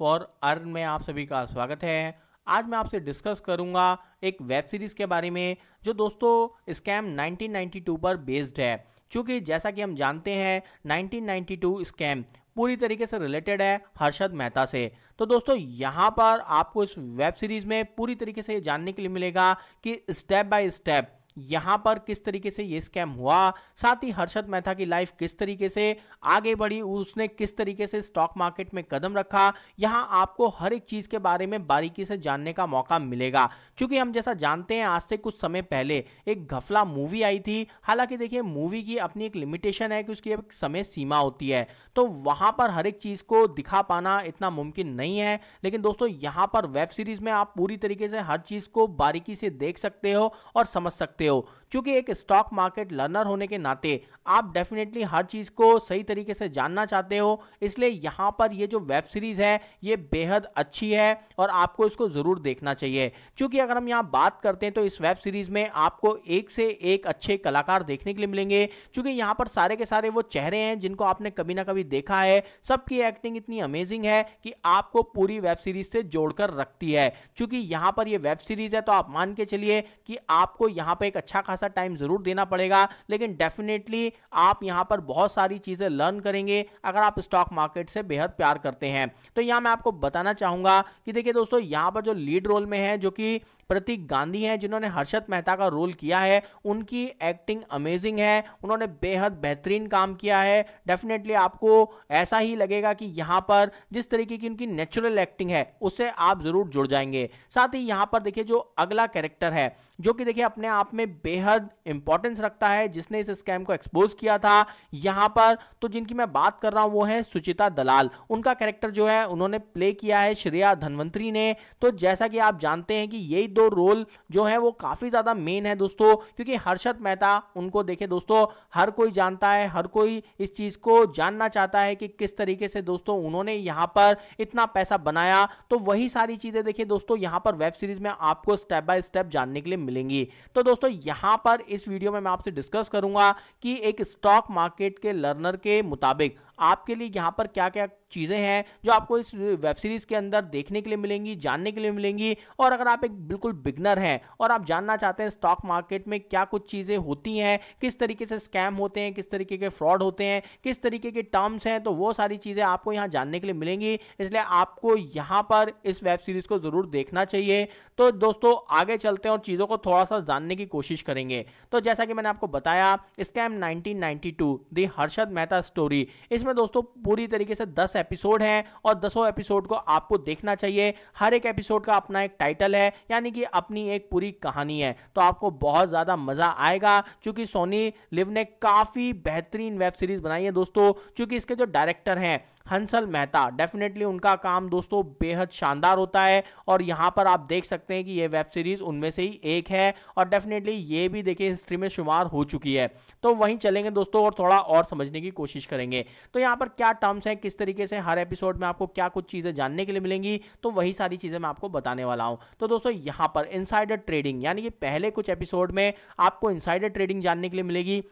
for earn में आप सभी का स्वागत है आज मैं आपसे डिस्कस करूंगा एक वेब सीरीज़ के बारे में जो दोस्तों स्कैम 1992 पर बेस्ड है क्योंकि जैसा कि हम जानते हैं 1992 स्कैम पूरी तरीके से रिलेटेड है हर्षद मेहता से तो दोस्तों यहाँ पर आपको इस वेब सीरीज़ में पूरी तरीके से जानने के लिए मिलेगा कि स्टेप बाय स्टेप यहां पर किस तरीके से ये स्कैम हुआ साथ ही हर्षद मेहता की लाइफ किस तरीके से आगे बढ़ी उसने किस तरीके से स्टॉक मार्केट में कदम रखा यहां आपको हर एक चीज़ के बारे में बारीकी से जानने का मौका मिलेगा क्योंकि हम जैसा जानते हैं आज से कुछ समय पहले एक घफला मूवी आई थी हालांकि देखिए मूवी की अपनी एक लिमिटेशन है कि उसकी एक समय सीमा होती है तो वहां पर हर एक चीज़ को दिखा पाना इतना मुमकिन नहीं है लेकिन दोस्तों यहाँ पर वेब सीरीज़ में आप पूरी तरीके से हर चीज़ को बारीकी से देख सकते हो और समझ सकते सकते हो क्योंकि एक स्टॉक मार्केट लर्नर होने के नाते आप डेफिनेटली हर चीज़ को सही तरीके से जानना चाहते हो इसलिए यहां पर ये जो वेब सीरीज़ है ये बेहद अच्छी है और आपको इसको ज़रूर देखना चाहिए क्योंकि अगर हम यहाँ बात करते हैं तो इस वेब सीरीज़ में आपको एक से एक अच्छे कलाकार देखने के लिए मिलेंगे क्योंकि यहाँ पर सारे के सारे वो चेहरे हैं जिनको आपने कभी ना कभी देखा है सबकी एक्टिंग इतनी अमेजिंग है कि आपको पूरी वेब सीरीज़ से जोड़कर रखती है क्योंकि यहाँ पर ये वेब सीरीज़ है तो आप मान के चलिए कि आपको यहाँ पे एक अच्छा खासा टाइम ज़रूर देना पड़ेगा लेकिन डेफिनेटली आप यहां पर बहुत सारी चीज़ें लर्न करेंगे अगर आप स्टॉक मार्केट से बेहद प्यार करते हैं तो यहां मैं आपको बताना चाहूंगा कि देखिए दोस्तों यहां पर जो लीड रोल में है जो कि प्रतीक गांधी हैं जिन्होंने हर्षद मेहता का रोल किया है उनकी एक्टिंग अमेजिंग है उन्होंने बेहद बेहतरीन काम किया है डेफिनेटली आपको ऐसा ही लगेगा कि यहाँ पर जिस तरीके की उनकी नेचुरल एक्टिंग है उससे आप ज़रूर जुड़ जाएंगे साथ ही यहाँ पर देखिए जो अगला कैरेक्टर है जो कि देखिए अपने आप में में बेहद इंपॉर्टेंस रखता है जिसने इस स्कैम को एक्सपोज किया था यहां पर तो जिनकी मैं बात कर रहा हूं वो है सुचिता दलाल उनका कैरेक्टर जो है उन्होंने प्ले किया है श्रेया धनवंतरी ने तो जैसा कि आप जानते हैं कि यही दो रोल जो है वो काफ़ी ज़्यादा मेन है दोस्तों क्योंकि हर्षद मेहता उनको देखे दोस्तों हर कोई जानता है हर कोई इस चीज़ को जानना चाहता है कि किस तरीके से दोस्तों उन्होंने यहां पर इतना पैसा बनाया तो वही सारी चीज़ें देखिए दोस्तों यहां पर वेब सीरीज में आपको स्टेप बाय स्टेप जानने के लिए मिलेंगी तो दोस्तों यहां पर इस वीडियो में मैं आपसे डिस्कस करूंगा कि एक स्टॉक मार्केट के लर्नर के मुताबिक आपके लिए यहां पर क्या क्या चीज़ें हैं जो आपको इस वेब सीरीज़ के अंदर देखने के लिए मिलेंगी जानने के लिए मिलेंगी और अगर आप एक बिल्कुल बिगनर हैं और आप जानना चाहते हैं स्टॉक मार्केट में क्या कुछ चीज़ें होती हैं किस तरीके से स्कैम होते हैं किस तरीके के फ्रॉड होते हैं किस तरीके के टर्म्स हैं तो वो सारी चीज़ें आपको यहाँ जानने के लिए मिलेंगी इसलिए आपको यहाँ पर इस वेब सीरीज़ को ज़रूर देखना चाहिए तो दोस्तों आगे चलते हैं और चीज़ों को थोड़ा सा जानने की कोशिश करेंगे तो जैसा कि मैंने आपको बताया scam nineteen ninety the Harshad Mehta story इसमें दोस्तों पूरी तरीके से दस एपिसोड हैं और दसों एपिसोड को आपको देखना चाहिए हर एक एपिसोड का अपना एक टाइटल है यानी कि अपनी एक पूरी कहानी है तो आपको बहुत ज़्यादा मज़ा आएगा क्योंकि सोनी लिव ने काफ़ी बेहतरीन वेब सीरीज़ बनाई है दोस्तों क्योंकि इसके जो डायरेक्टर हैं हंसल मेहता डेफिनेटली उनका काम दोस्तों बेहद शानदार होता है और यहाँ पर आप देख सकते हैं कि ये वेब सीरीज़ उनमें से ही एक है और डेफिनेटली ये भी देखिए हिस्ट्री में शुमार हो चुकी है तो वहीं चलेंगे दोस्तों और थोड़ा और समझने की कोशिश करेंगे तो यहाँ पर क्या टर्म्स हैं किस तरीके से हर एपिसोड में आपको क्या कुछ चीज़ें जानने के लिए मिलेंगी तो वही सारी चीज़ें मैं आपको बताने वाला हूं तो दोस्तों यहां पर इनसाइडर ट्रेडिंग यानी कि पहले कुछ एपिसोड में आपको इनसाइडर ट्रेडिंग जानने के लिए मिलेगी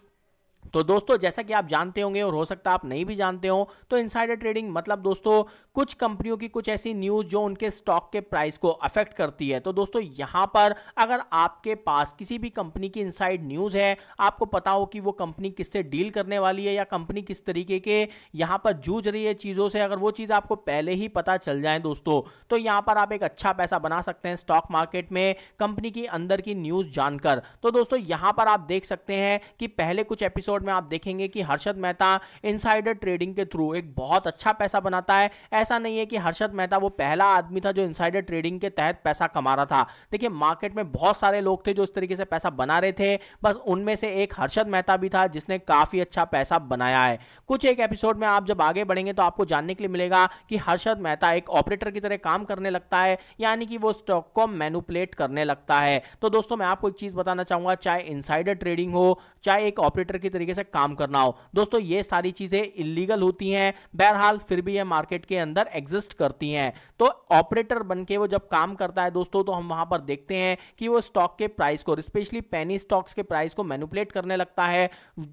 तो दोस्तों जैसा कि आप जानते होंगे और हो सकता है आप नहीं भी जानते हो तो इनसाइडर ट्रेडिंग मतलब दोस्तों कुछ कंपनियों की कुछ ऐसी न्यूज जो उनके स्टॉक के प्राइस को अफेक्ट करती है तो दोस्तों यहां पर अगर आपके पास किसी भी कंपनी की इनसाइड न्यूज है आपको पता हो कि वो कंपनी किससे डील करने वाली है या कंपनी किस तरीके के यहां पर जूझ रही है चीजों से अगर वो चीज आपको पहले ही पता चल जाए दोस्तों तो यहां पर आप एक अच्छा पैसा बना सकते हैं स्टॉक मार्केट में कंपनी की अंदर की न्यूज जानकर तो दोस्तों यहां पर आप देख सकते हैं कि पहले कुछ एपिसोड एपिसोड में आप देखेंगे कि हर्षद मेहता इनसाइडर ट्रेडिंग के थ्रू एक बहुत अच्छा पैसा बनाता है ऐसा नहीं है कि हर्षद मेहता वो पहला आदमी था जो इनसाइडर ट्रेडिंग के तहत पैसा कमा रहा था देखिए मार्केट में बहुत सारे लोग थे जो इस तरीके से पैसा बना रहे थे बस उनमें से एक हर्षद मेहता भी था जिसने काफ़ी अच्छा पैसा बनाया है कुछ एक एपिसोड में आप जब आगे बढ़ेंगे तो आपको जानने के लिए मिलेगा कि हर्षद मेहता एक ऑपरेटर की तरह काम करने लगता है यानी कि वो स्टॉक को मैनुपलेट करने लगता है तो दोस्तों मैं आपको एक चीज़ बताना चाहूंगा चाहे इनसाइडर ट्रेडिंग हो चाहे एक ऑपरेटर की तरीके से काम करना हो दोस्तों ये सारी चीज़ें इलीगल होती हैं बहरहाल फिर भी ये मार्केट के अंदर एग्जिस्ट करती हैं तो ऑपरेटर बन वो जब काम करता है दोस्तों तो हम वहां पर देखते हैं कि वो स्टॉक के प्राइस को स्पेशली पेनी स्टॉक्स के प्राइस को मैनुपलेट करने लगता है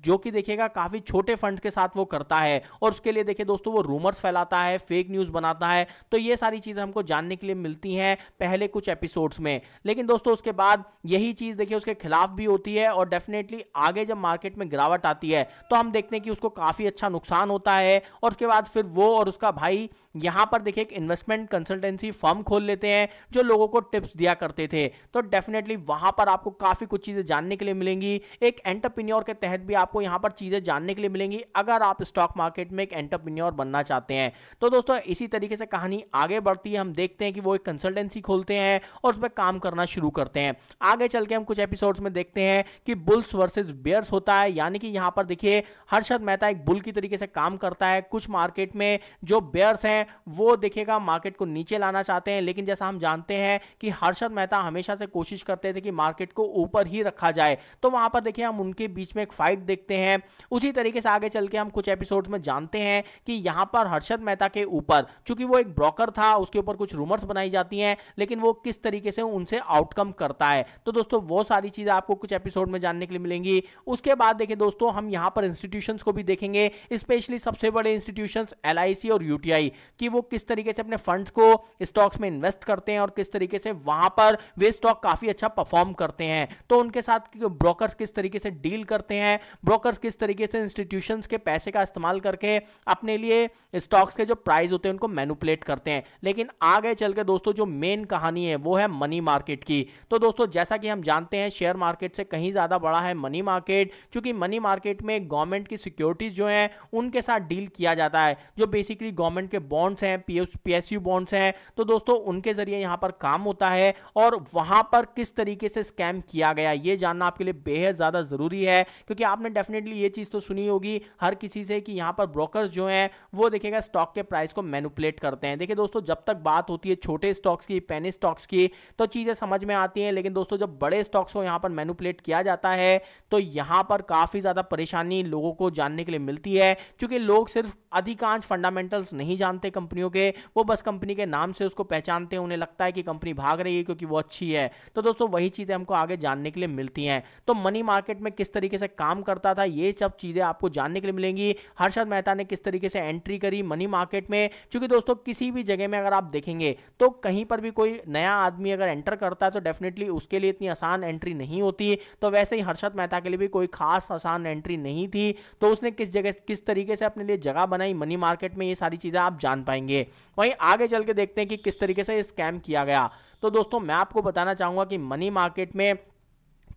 जो कि देखिएगा काफ़ी छोटे फंड के साथ वो करता है और उसके लिए देखिए दोस्तों वो रूमर्स फैलाता है फेक न्यूज़ बनाता है तो ये सारी चीज़ें हमको जानने के लिए मिलती हैं पहले कुछ एपिसोड्स में लेकिन दोस्तों उसके बाद यही चीज़ देखिए उसके खिलाफ भी होती है और डेफिनेटली आगे जब मार्केट में गिरावट गिरावट आती है तो हम देखते हैं कि उसको काफ़ी अच्छा नुकसान होता है और उसके बाद फिर वो और उसका भाई यहां पर देखिए एक इन्वेस्टमेंट कंसल्टेंसी फर्म खोल लेते हैं जो लोगों को टिप्स दिया करते थे तो डेफिनेटली वहां पर आपको काफ़ी कुछ चीज़ें जानने के लिए मिलेंगी एक एंटरप्रीन्योर के तहत भी आपको यहां पर चीज़ें जानने के लिए मिलेंगी अगर आप स्टॉक मार्केट में एक एंटरप्रीन्योर बनना चाहते हैं तो दोस्तों इसी तरीके से कहानी आगे बढ़ती है हम देखते हैं कि वो एक कंसल्टेंसी खोलते हैं और उस पर काम करना शुरू करते हैं आगे चल के हम कुछ एपिसोड्स में देखते हैं कि बुल्स वर्सेज बेयर्स होता है यानी कि कि यहां पर देखिए हर्षद मेहता एक बुल की तरीके से काम करता है कुछ मार्केट में जो बेयर्स हैं वो देखिएगा मार्केट को नीचे लाना चाहते हैं लेकिन जैसा हम जानते हैं कि हर्षद मेहता हमेशा से कोशिश करते थे कि मार्केट को ऊपर ही रखा जाए तो वहां पर देखिए हम उनके बीच में एक फाइट देखते हैं उसी तरीके से आगे चल के हम कुछ एपिसोड में जानते हैं कि यहां पर हर्षद मेहता के ऊपर चूंकि वो एक ब्रोकर था उसके ऊपर कुछ रूमर्स बनाई जाती हैं लेकिन वो किस तरीके से उनसे आउटकम करता है तो दोस्तों वो सारी चीज़ें आपको कुछ एपिसोड में जानने के लिए मिलेंगी उसके बाद देखिए दोस्तों दोस्तों हम यहाँ पर इंस्टीट्यूशंस को भी देखेंगे स्पेशली सबसे बड़े इंस्टीट्यूशंस एल और यूटीआई कि वो किस तरीके से अपने फंड्स को स्टॉक्स में इन्वेस्ट करते हैं और किस तरीके से वहां पर वे स्टॉक काफी अच्छा परफॉर्म करते हैं तो उनके साथ ब्रोकर्स किस तरीके से डील करते हैं ब्रोकर्स किस तरीके से इंस्टीट्यूशन के पैसे का इस्तेमाल करके अपने लिए स्टॉक्स के जो प्राइस होते हैं उनको मैनुपलेट करते हैं लेकिन आगे चल के दोस्तों जो मेन कहानी है वो है मनी मार्केट की तो दोस्तों जैसा कि हम जानते हैं शेयर मार्केट से कहीं ज्यादा बड़ा है मनी मार्केट चूंकि मनी मार्केट में गवर्नमेंट की सिक्योरिटीज़ जो हैं उनके साथ डील किया जाता है जो बेसिकली गवर्नमेंट के बॉन्ड्स हैं पी एस बॉन्ड्स हैं तो दोस्तों उनके ज़रिए यहाँ पर काम होता है और वहाँ पर किस तरीके से स्कैम किया गया ये जानना आपके लिए बेहद ज़्यादा ज़रूरी है क्योंकि आपने डेफिनेटली ये चीज़ तो सुनी होगी हर किसी से कि यहाँ पर ब्रोकर्स जो हैं वो देखेगा स्टॉक के प्राइस को मैनुपलेट करते हैं देखिए दोस्तों जब तक बात होती है छोटे स्टॉक्स की पेनी स्टॉक्स की तो चीज़ें समझ में आती हैं लेकिन दोस्तों जब बड़े स्टॉक्स को यहाँ पर मैनुपलेट किया जाता है तो यहाँ पर काफ़ी ज़्यादा परेशानी लोगों को जानने के लिए मिलती है क्योंकि लोग सिर्फ अधिकांश फंडामेंटल्स नहीं जानते कंपनियों के वो बस कंपनी के नाम से उसको पहचानते हैं उन्हें लगता है कि कंपनी भाग रही है क्योंकि वो अच्छी है तो दोस्तों वही चीज़ें हमको आगे जानने के लिए मिलती हैं तो मनी मार्केट में किस तरीके से काम करता था ये सब चीज़ें आपको जानने के लिए मिलेंगी हर्षद मेहता ने किस तरीके से एंट्री करी मनी मार्केट में क्योंकि दोस्तों किसी भी जगह में अगर आप देखेंगे तो कहीं पर भी कोई नया आदमी अगर एंटर करता है तो डेफिनेटली उसके लिए इतनी आसान एंट्री नहीं होती तो वैसे ही हर्षद मेहता के लिए भी कोई खास आसान डाउन एंट्री नहीं थी तो उसने किस जगह किस तरीके से अपने लिए जगह बनाई मनी मार्केट में ये सारी चीज़ें आप जान पाएंगे वहीं आगे चल के देखते हैं कि किस तरीके से स्कैम किया गया तो दोस्तों मैं आपको बताना चाहूँगा कि मनी मार्केट में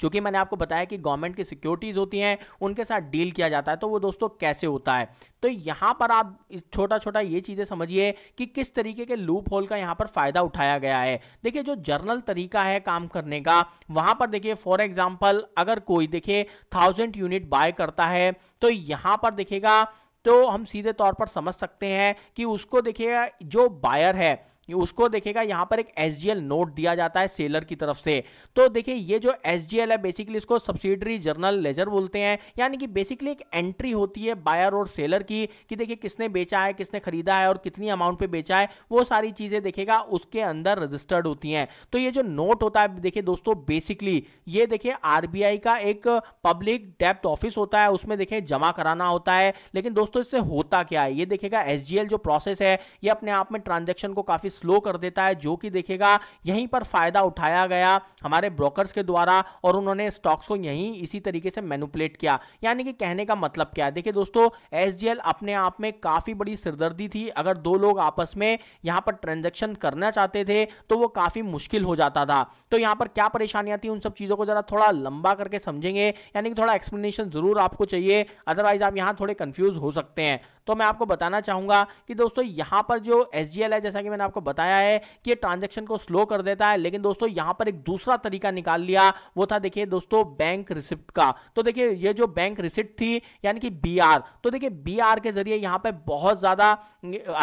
चूंकि मैंने आपको बताया कि गवर्नमेंट की सिक्योरिटीज़ होती हैं उनके साथ डील किया जाता है तो वो दोस्तों कैसे होता है तो यहाँ पर आप छोटा छोटा ये चीज़ें समझिए कि किस तरीके के लूप होल का यहाँ पर फ़ायदा उठाया गया है देखिए जो जर्नल तरीका है काम करने का वहाँ पर देखिए फॉर एग्जाम्पल अगर कोई देखिए थाउजेंड यूनिट बाय करता है तो यहाँ पर देखेगा तो हम सीधे तौर पर समझ सकते हैं कि उसको देखिए जो बायर है उसको देखेगा यहां पर एक एस नोट दिया जाता है सेलर की तरफ से तो देखिए ये जो एस है बेसिकली इसको सब्सिडरी जर्नल लेजर बोलते हैं यानी कि बेसिकली एक एंट्री होती है बायर और सेलर की कि देखिए किसने बेचा है किसने खरीदा है और कितनी अमाउंट पे बेचा है वो सारी चीज़ें देखेगा उसके अंदर रजिस्टर्ड होती हैं तो ये जो नोट होता है देखिए दोस्तों बेसिकली ये देखिए आरबीआई का एक पब्लिक डेप्थ ऑफिस होता है उसमें देखिए जमा कराना होता है लेकिन दोस्तों इससे होता क्या है ये देखेगा एस जो प्रोसेस है ये अपने आप में ट्रांजेक्शन को काफ़ी स्लो कर देता है जो कि देखेगा यहीं पर फायदा उठाया गया हमारे ब्रोकर्स के द्वारा और उन्होंने स्टॉक्स को यहीं इसी तरीके से मैनुपलेट किया यानी कि कहने का मतलब क्या है देखिए दोस्तों एस अपने आप में काफ़ी बड़ी सिरदर्दी थी अगर दो लोग आपस में यहां पर ट्रांजेक्शन करना चाहते थे तो वो काफ़ी मुश्किल हो जाता था तो यहां पर क्या परेशानियां थी उन सब चीज़ों को ज़रा थोड़ा लंबा करके समझेंगे यानी कि थोड़ा एक्सप्लेनेशन ज़रूर आपको चाहिए अदरवाइज आप यहां थोड़े कंफ्यूज हो सकते हैं तो मैं आपको बताना चाहूंगा कि दोस्तों यहां पर जो एस है जैसा कि मैंने आपको बताया है कि ट्रांजेक्शन को स्लो कर देता है लेकिन दोस्तों यहां पर एक दूसरा तरीका निकाल लिया वो था देखिए दोस्तों बैंक रिसिप्ट का तो देखिए ये जो बैंक रिसिप्ट थी यानी कि बी तो देखिए बी के जरिए यहाँ पर बहुत ज़्यादा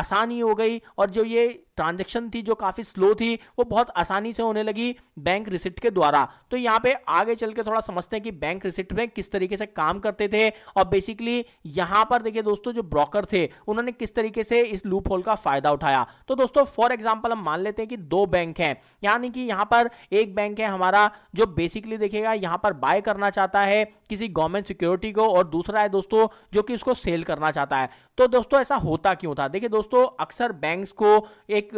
आसानी हो गई और जो ये ट्रांजेक्शन थी जो काफ़ी स्लो थी वो बहुत आसानी से होने लगी बैंक रिसिप्ट के द्वारा तो यहाँ पे आगे चल के थोड़ा समझते हैं कि बैंक रिसिप्ट में किस तरीके से काम करते थे और बेसिकली यहाँ पर देखिए दोस्तों जो ब्रोकर थे उन्होंने किस तरीके से इस लूप होल का फायदा उठाया तो दोस्तों फॉर एग्जाम्पल हम मान लेते हैं कि दो बैंक हैं यानी कि यहाँ पर एक बैंक है हमारा जो बेसिकली देखेगा यहाँ पर बाय करना चाहता है किसी गवर्नमेंट सिक्योरिटी को और दूसरा है दोस्तों जो कि उसको सेल करना चाहता है तो दोस्तों ऐसा होता क्यों था देखिए दोस्तों अक्सर बैंक्स को एक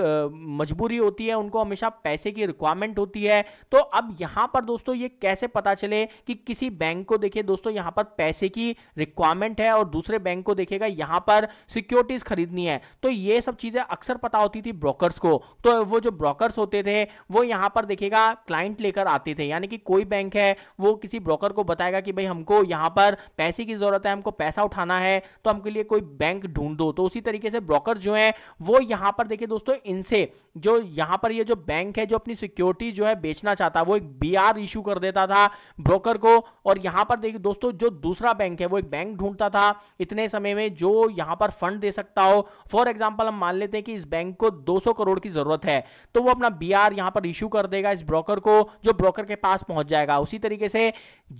मजबूरी होती है उनको हमेशा पैसे की रिक्वायरमेंट होती है तो अब यहां पर दोस्तों ये कैसे पता चले कि किसी बैंक को देखिए दोस्तों यहां पर पैसे की रिक्वायरमेंट है और दूसरे बैंक को देखेगा यहां पर सिक्योरिटीज खरीदनी है तो ये सब चीजें अक्सर पता होती थी ब्रोकर ब्रोकर्स को तो वो जो ब्रोकर्स होते थे वो यहाँ पर देखिएगा क्लाइंट लेकर आते थे यानी कि कोई बैंक है वो किसी ब्रोकर को बताएगा कि भाई हमको यहाँ पर पैसे की ज़रूरत है हमको पैसा उठाना है तो हमके लिए कोई बैंक ढूंढ दो तो उसी तरीके से ब्रोकर जो है वो यहाँ पर देखिए दोस्तों इनसे जो यहाँ पर ये जो बैंक है जो अपनी सिक्योरिटी जो है बेचना चाहता वो एक बी आर इशू कर देता था ब्रोकर को और यहाँ पर देखिए दोस्तों जो दूसरा बैंक है वो एक बैंक ढूंढता था इतने समय में जो यहाँ पर फंड दे सकता हो फॉर एग्जाम्पल हम मान लेते हैं कि इस बैंक को दो 900 करोड़ की जरूरत है तो वो अपना बी आर यहां पर इश्यू कर देगा इस ब्रोकर को जो ब्रोकर के पास पहुंच जाएगा उसी तरीके से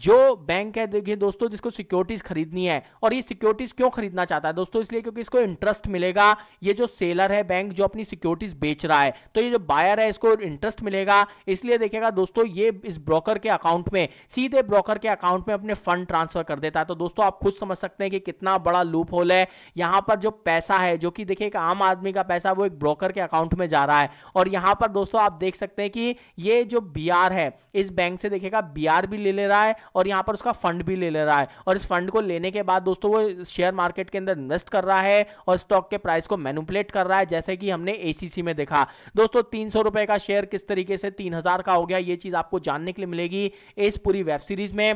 जो बैंक है देखिए दोस्तों जिसको सिक्योरिटीज खरीदनी है और ये सिक्योरिटीज क्यों खरीदना चाहता है दोस्तों इसलिए क्योंकि इसको इंटरेस्ट मिलेगा ये जो सेलर है बैंक जो अपनी सिक्योरिटीज बेच रहा है तो ये जो बायर है इसको इंटरेस्ट मिलेगा इसलिए देखेगा दोस्तों ये इस ब्रोकर के अकाउंट में सीधे ब्रोकर के अकाउंट में अपने फंड ट्रांसफर कर देता है तो दोस्तों आप खुद समझ सकते हैं कि कितना बड़ा लूप होल है यहां पर जो पैसा है जो कि देखिए एक आम आदमी का पैसा वो एक ब्रोकर के अकाउंट अकाउंट में जा रहा है और यहां पर दोस्तों आप देख सकते हैं कि ये जो बी है इस बैंक से देखेगा बी भी ले ले रहा है और यहां पर उसका फंड भी ले ले रहा है और इस फंड को लेने के बाद दोस्तों वो शेयर मार्केट के अंदर इन्वेस्ट कर रहा है और स्टॉक के प्राइस को मैनुपुलेट कर रहा है जैसे कि हमने एसीसी में देखा दोस्तों तीन रुपए का शेयर किस तरीके से तीन का हो गया ये चीज आपको जानने के लिए मिलेगी इस पूरी वेब सीरीज में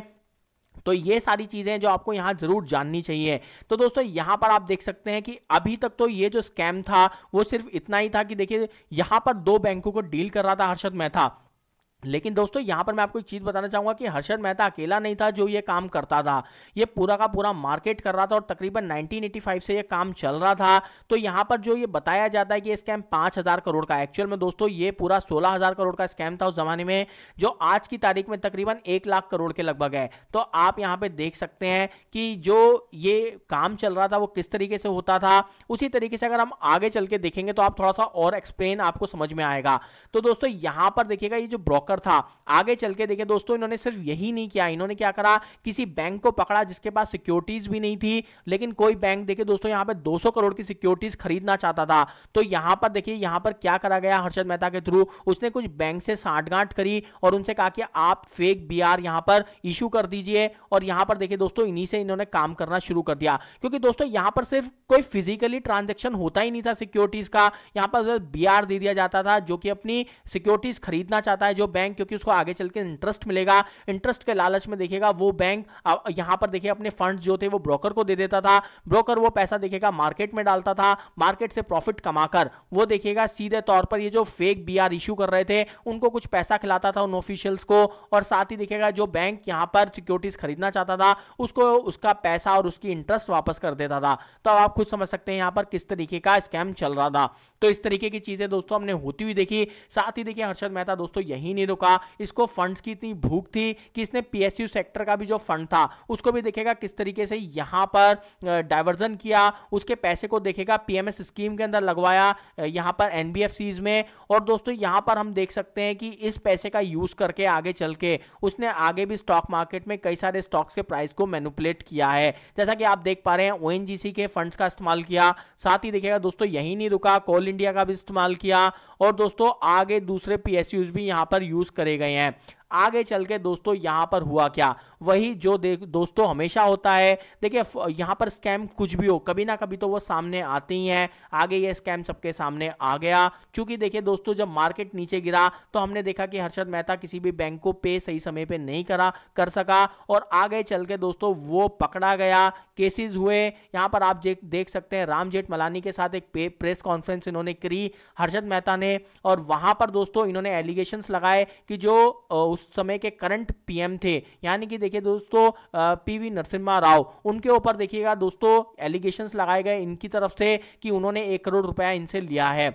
तो ये सारी चीज़ें जो आपको यहाँ ज़रूर जाननी चाहिए तो दोस्तों यहाँ पर आप देख सकते हैं कि अभी तक तो ये जो स्कैम था वो सिर्फ इतना ही था कि देखिए यहाँ पर दो बैंकों को डील कर रहा था हर्षद मेहता लेकिन दोस्तों यहाँ पर मैं आपको एक चीज़ बताना चाहूँगा कि हर्षद मेहता अकेला नहीं था जो ये काम करता था ये पूरा का पूरा मार्केट कर रहा था और तकरीबन 1985 से ये काम चल रहा था तो यहाँ पर जो ये बताया जाता है कि ये स्कैम हजार करोड़ का एक्चुअल में दोस्तों ये पूरा हजार करोड़ का स्कैम था उस ज़माने में जो आज की तारीख में तकरीबन एक लाख करोड़ के लगभग है तो आप यहाँ पर देख सकते हैं कि जो ये काम चल रहा था वो किस तरीके से होता था उसी तरीके से अगर हम आगे चल के देखेंगे तो आप थोड़ा सा और एक्सप्लेन आपको समझ में आएगा तो दोस्तों यहाँ पर देखिएगा ये जो ब्रोकर वर्कर था आगे चल के देखें दोस्तों इन्होंने सिर्फ यही नहीं किया इन्होंने क्या करा किसी बैंक को पकड़ा जिसके पास सिक्योरिटीज भी नहीं थी लेकिन कोई बैंक देखे दोस्तों यहां पर 200 करोड़ की सिक्योरिटीज खरीदना चाहता था तो यहां पर देखिए यहां पर क्या करा गया हर्षद मेहता के थ्रू उसने कुछ बैंक से साठगांठ करी और उनसे कहा कि आप फेक बी आर यहाँ पर इशू कर दीजिए और यहां पर देखिए दोस्तों इन्हीं से इन्होंने काम करना शुरू कर दिया क्योंकि दोस्तों यहां पर सिर्फ कोई फिजिकली ट्रांजेक्शन होता ही नहीं था सिक्योरिटीज का यहां पर बी दे दिया जाता था जो कि अपनी सिक्योरिटीज खरीदना चाहता है जो बैंक बैंक क्योंकि उसको आगे चल के इंटरेस्ट मिलेगा इंटरेस्ट के लालच में देखेगा वो बैंक यहां पर देखिए अपने फंड जो थे वो ब्रोकर को दे देता था ब्रोकर वो पैसा देखेगा मार्केट में डालता था मार्केट से प्रॉफिट कमाकर वो देखेगा सीधे तौर पर ये जो फेक बी आर इश्यू कर रहे थे उनको कुछ पैसा खिलाता था उन ऑफिशियल्स को और साथ ही देखेगा जो बैंक यहां पर सिक्योरिटीज खरीदना चाहता था उसको उसका पैसा और उसकी इंटरेस्ट वापस कर देता था तो अब आप खुद समझ सकते हैं यहां पर किस तरीके का स्कैम चल रहा था तो इस तरीके की चीजें दोस्तों हमने होती हुई देखी साथ ही देखिए हर्षद मेहता दोस्तों यही नहीं तो कहा इसको फंड्स की इतनी भूख थी कि इसने पीएसयू सेक्टर का भी जो फंड था उसको भी देखेगा किस तरीके से यहां पर डायवर्जन किया उसके पैसे को देखेगा पीएमएस स्कीम के अंदर लगवाया यहां पर एनबीएफसी में और दोस्तों यहां पर हम देख सकते हैं कि इस पैसे का यूज करके आगे चल के उसने आगे भी स्टॉक मार्केट में कई सारे स्टॉक्स के प्राइस को मैनुपुलेट किया है जैसा कि आप देख पा रहे हैं ओएनजीसी के फंड्स का इस्तेमाल किया साथ ही देखेगा दोस्तों यही नहीं रुका कोल इंडिया का भी इस्तेमाल किया और दोस्तों आगे दूसरे पीएसयूज भी यहां पर यूज यूज़ करे गए हैं आगे चल के दोस्तों यहां पर हुआ क्या वही जो देख दोस्तों हमेशा होता है देखिए यहां पर स्कैम कुछ भी हो कभी ना कभी तो वो सामने आते ही हैं आगे ये स्कैम सबके सामने आ गया चूंकि देखिए दोस्तों जब मार्केट नीचे गिरा तो हमने देखा कि हर्षद मेहता किसी भी बैंक को पे सही समय पर नहीं करा कर सका और आगे चल के दोस्तों वो पकड़ा गया केसेज हुए यहाँ पर आप देख सकते हैं राम जेठ मलानी के साथ एक प्रेस कॉन्फ्रेंस इन्होंने करी हर्षद मेहता ने और वहां पर दोस्तों इन्होंने एलिगेशन लगाए कि जो उस उस समय के करंट पीएम थे यानी कि देखिए दोस्तों पीवी नरसिम्हा राव उनके ऊपर देखिएगा दोस्तों एलिगेशंस लगाए गए इनकी तरफ से कि उन्होंने एक करोड़ रुपया इनसे लिया है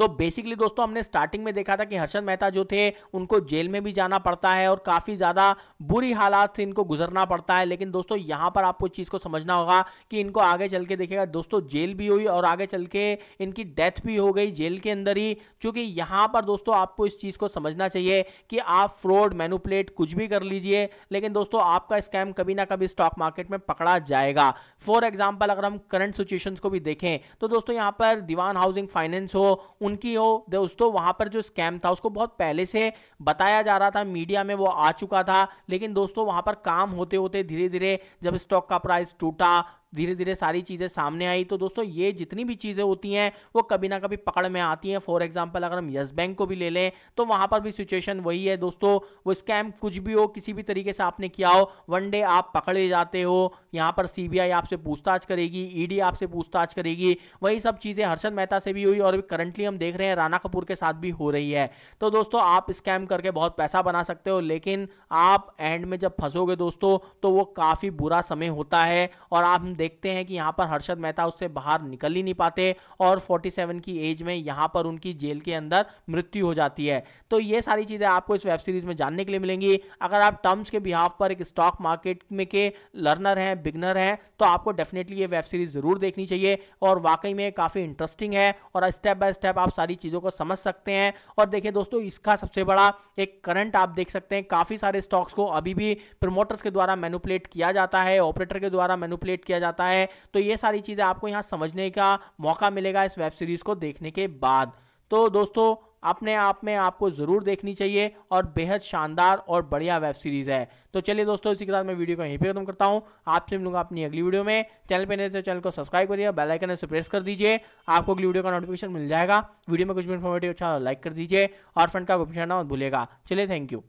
तो बेसिकली दोस्तों हमने स्टार्टिंग में देखा था कि हर्षद मेहता जो थे उनको जेल में भी जाना पड़ता है और काफ़ी ज़्यादा बुरी हालात से इनको गुजरना पड़ता है लेकिन दोस्तों यहां पर आपको चीज़ को समझना होगा कि इनको आगे चल के देखेगा दोस्तों जेल भी हुई और आगे चल के इनकी डेथ भी हो गई जेल के अंदर ही क्योंकि यहां पर दोस्तों आपको इस चीज़ को समझना चाहिए कि आप फ्रॉड मैनुपलेट कुछ भी कर लीजिए लेकिन दोस्तों आपका स्कैम कभी ना कभी स्टॉक मार्केट में पकड़ा जाएगा फॉर एग्जाम्पल अगर हम करंट सिचुएशन को भी देखें तो दोस्तों यहां पर दीवान हाउसिंग फाइनेंस हो उनकी हो दोस्तों वहां पर जो स्कैम था उसको बहुत पहले से बताया जा रहा था मीडिया में वो आ चुका था लेकिन दोस्तों वहां पर काम होते होते धीरे धीरे जब स्टॉक का प्राइस टूटा धीरे धीरे सारी चीज़ें सामने आई तो दोस्तों ये जितनी भी चीज़ें होती हैं वो कभी ना कभी पकड़ में आती हैं फॉर एग्जाम्पल अगर हम यस बैंक को भी ले लें तो वहाँ पर भी सिचुएशन वही है दोस्तों वो स्कैम कुछ भी हो किसी भी तरीके से आपने किया हो वन डे आप पकड़े जाते हो यहाँ पर सी आपसे पूछताछ करेगी ई e आपसे पूछताछ करेगी वही सब चीज़ें हर्षद मेहता से भी हुई और अभी करंटली हम देख रहे हैं राणा कपूर के साथ भी हो रही है तो दोस्तों आप स्कैम करके बहुत पैसा बना सकते हो लेकिन आप एंड में जब फंसोगे दोस्तों तो वो काफ़ी बुरा समय होता है और आप देखते हैं कि यहाँ पर हर्षद मेहता उससे बाहर निकल ही नहीं पाते और 47 की एज में यहाँ पर उनकी जेल के अंदर मृत्यु हो जाती है तो ये सारी चीज़ें आपको इस वेब सीरीज में जानने के लिए मिलेंगी अगर आप टर्म्स के बिहाफ पर एक स्टॉक मार्केट में के लर्नर हैं बिगनर हैं तो आपको डेफिनेटली ये वेब सीरीज ज़रूर देखनी चाहिए और वाकई में काफ़ी इंटरेस्टिंग है और स्टेप बाय स्टेप आप सारी चीज़ों को समझ सकते हैं और देखिए दोस्तों इसका सबसे बड़ा एक करंट आप देख सकते हैं काफ़ी सारे स्टॉक्स को अभी भी प्रमोटर्स के द्वारा मैनुपलेट किया जाता है ऑपरेटर के द्वारा मैनुपलेट किया जाता है जाता है तो ये सारी चीज़ें आपको यहाँ समझने का मौका मिलेगा इस वेब सीरीज़ को देखने के बाद तो दोस्तों अपने आप में आपको ज़रूर देखनी चाहिए और बेहद शानदार और बढ़िया वेब सीरीज़ है तो चलिए दोस्तों इसी के साथ मैं वीडियो को यहीं पर खत्म करता हूँ आपसे मिलूंगा अपनी अगली वीडियो में चैनल पर नहीं तो चैनल को सब्सक्राइब करिए बेल आइकन से प्रेस कर दीजिए आपको अगली वीडियो का नोटिफिकेशन मिल जाएगा वीडियो में कुछ भी इन्फॉर्मेटिव अच्छा लाइक कर दीजिए और फ्रेंड का गुप्त मत भूलेगा चलिए थैंक यू